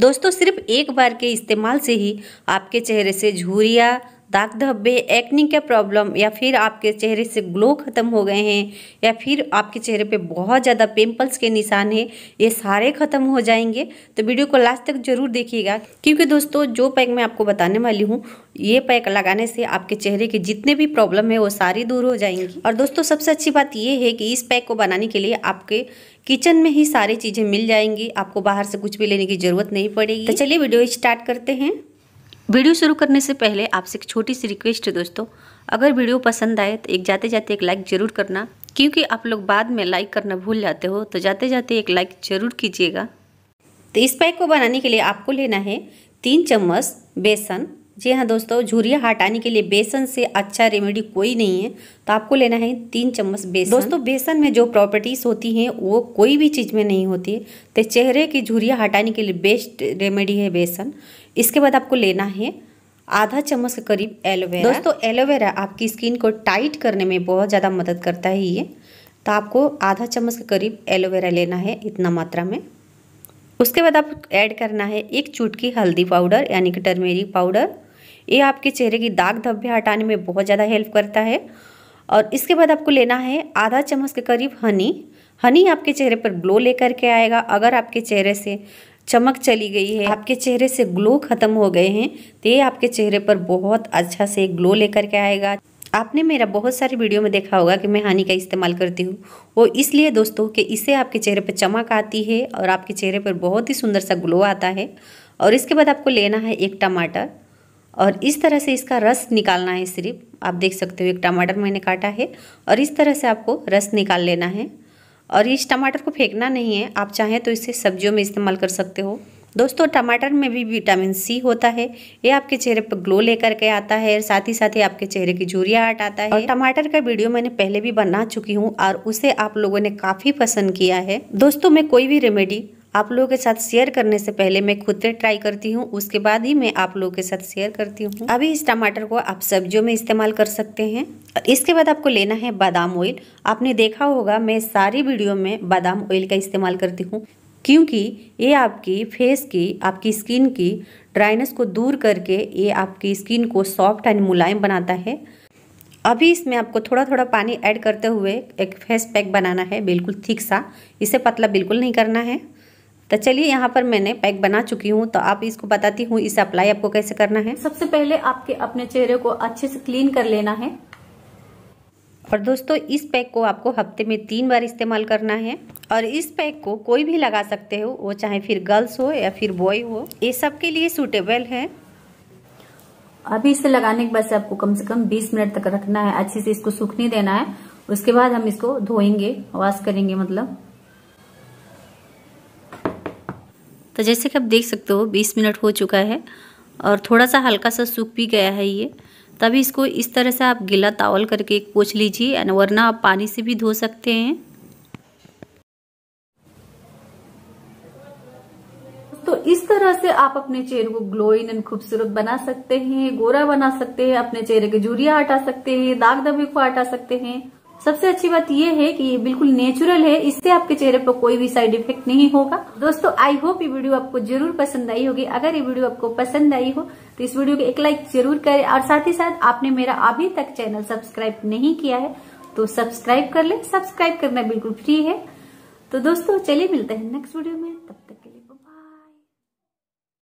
दोस्तों सिर्फ एक बार के इस्तेमाल से ही आपके चेहरे से झुरिया दाग धब्बे एक्निंग का प्रॉब्लम या फिर आपके चेहरे से ग्लो ख़त्म हो गए हैं या फिर आपके चेहरे पे बहुत ज़्यादा पिंपल्स के निशान हैं ये सारे ख़त्म हो जाएंगे तो वीडियो को लास्ट तक ज़रूर देखिएगा क्योंकि दोस्तों जो पैक मैं आपको बताने वाली हूँ ये पैक लगाने से आपके चेहरे के जितने भी प्रॉब्लम है वो सारी दूर हो जाएंगी और दोस्तों सबसे अच्छी बात ये है कि इस पैक को बनाने के लिए आपके किचन में ही सारी चीज़ें मिल जाएंगी आपको बाहर से कुछ भी लेने की ज़रूरत नहीं पड़ेगी तो चलिए वीडियो स्टार्ट करते हैं वीडियो शुरू करने से पहले आपसे एक छोटी सी रिक्वेस्ट है दोस्तों अगर वीडियो पसंद आए तो एक जाते जाते एक लाइक ज़रूर करना क्योंकि आप लोग बाद में लाइक करना भूल जाते हो तो जाते जाते एक लाइक ज़रूर कीजिएगा तो इस पैक को बनाने के लिए आपको लेना है तीन चम्मच बेसन जी हाँ दोस्तों झुरिया हटाने के लिए बेसन से अच्छा रेमेडी कोई नहीं है तो आपको लेना है तीन चम्मच बेसन दोस्तों बेसन में जो प्रॉपर्टीज़ होती हैं वो कोई भी चीज़ में नहीं होती है तो चेहरे की झुरिया हटाने के लिए बेस्ट रेमेडी है बेसन इसके बाद आपको लेना है आधा चम्मच के करीब एलोवेरा दोस्तों एलोवेरा आपकी स्किन को टाइट करने में बहुत ज़्यादा मदद करता है ये तो आपको आधा चम्मच के करीब एलोवेरा लेना है इतना मात्रा में उसके बाद आप ऐड करना है एक चुटकी हल्दी पाउडर यानी कि टर्मेरिक पाउडर ये आपके चेहरे की दाग धब्बे हटाने में बहुत ज़्यादा हेल्प करता है और इसके बाद आपको लेना है आधा चम्मच के करीब हनी हनी आपके चेहरे पर ग्लो लेकर के आएगा अगर आपके चेहरे से चमक चली गई है आपके चेहरे से ग्लो ख़त्म हो गए हैं तो ये आपके चेहरे पर बहुत अच्छा से ग्लो लेकर के आएगा आपने मेरा बहुत सारी वीडियो में देखा होगा कि मैं हनी का इस्तेमाल करती हूँ वो इसलिए दोस्तों कि इससे आपके चेहरे पर चमक आती है और आपके चेहरे पर बहुत ही सुंदर सा ग्लो आता है और इसके बाद आपको लेना है एक टमाटर और इस तरह से इसका रस निकालना है सिर्फ आप देख सकते हो एक टमाटर मैंने काटा है और इस तरह से आपको रस निकाल लेना है और इस टमाटर को फेंकना नहीं है आप चाहें तो इसे सब्जियों में इस्तेमाल कर सकते हो दोस्तों टमाटर में भी विटामिन सी होता है ये आपके चेहरे पर ग्लो लेकर के आता है साथ ही साथ ही आपके चेहरे की हट हटाता है और टमाटर का वीडियो मैंने पहले भी बना चुकी हूँ और उसे आप लोगों ने काफ़ी पसंद किया है दोस्तों मैं कोई भी रेमेडी आप लोगों के साथ शेयर करने से पहले मैं खुद से ट्राई करती हूँ उसके बाद ही मैं आप लोगों के साथ शेयर करती हूँ अभी इस टमाटर को आप सब्जियों में इस्तेमाल कर सकते हैं इसके बाद आपको लेना है बादाम ऑयल आपने देखा होगा मैं सारी वीडियो में बादाम ऑयल का इस्तेमाल करती हूँ क्योंकि ये आपकी फेस की आपकी स्किन की ड्राइनेस को दूर करके ये आपकी स्किन को सॉफ्ट एंड मुलायम बनाता है अभी इसमें आपको थोड़ा थोड़ा पानी ऐड करते हुए एक फेस पैक बनाना है बिल्कुल थिक सा इसे पतला बिल्कुल नहीं करना है तो चलिए यहाँ पर मैंने पैक बना चुकी हूँ तो आप इसको बताती हूँ इसे अप्लाई आपको कैसे करना है सबसे पहले आपके अपने चेहरे को अच्छे से क्लीन कर लेना है और दोस्तों इस पैक को आपको हफ्ते में तीन बार इस्तेमाल करना है और इस पैक को कोई भी लगा सकते हो वो चाहे फिर गर्ल्स हो या फिर बॉय हो ये सब के लिए सूटेबल है अभी इसे लगाने के बाद आपको कम से कम 20 मिनट तक रखना है अच्छे से इसको सूखने देना है उसके बाद हम इसको धोएंगे वॉश करेंगे मतलब तो जैसे कि आप देख सकते हो 20 मिनट हो चुका है और थोड़ा सा हल्का सा सूख भी गया है ये तभी इसको इस तरह से आप गीला तावल करके एक पोछ लीजिए एंड वरना आप पानी से भी धो सकते हैं तो इस तरह से आप अपने चेहरे को ग्लोइन एंड खूबसूरत बना सकते हैं गोरा बना सकते हैं अपने चेहरे के जूरिया हटा सकते हैं दाग दबे को हटा सकते हैं सबसे अच्छी बात यह है कि ये बिल्कुल नेचुरल है इससे आपके चेहरे पर कोई भी साइड इफेक्ट नहीं होगा दोस्तों आई होप ये वीडियो आपको जरूर पसंद आई होगी अगर ये वीडियो आपको पसंद आई हो तो इस वीडियो को एक लाइक जरूर करें और साथ ही साथ आपने मेरा अभी तक चैनल सब्सक्राइब नहीं किया है तो सब्सक्राइब कर ले सब्सक्राइब करना बिल्कुल फ्री है तो दोस्तों चलिए मिलते हैं नेक्स्ट वीडियो में तब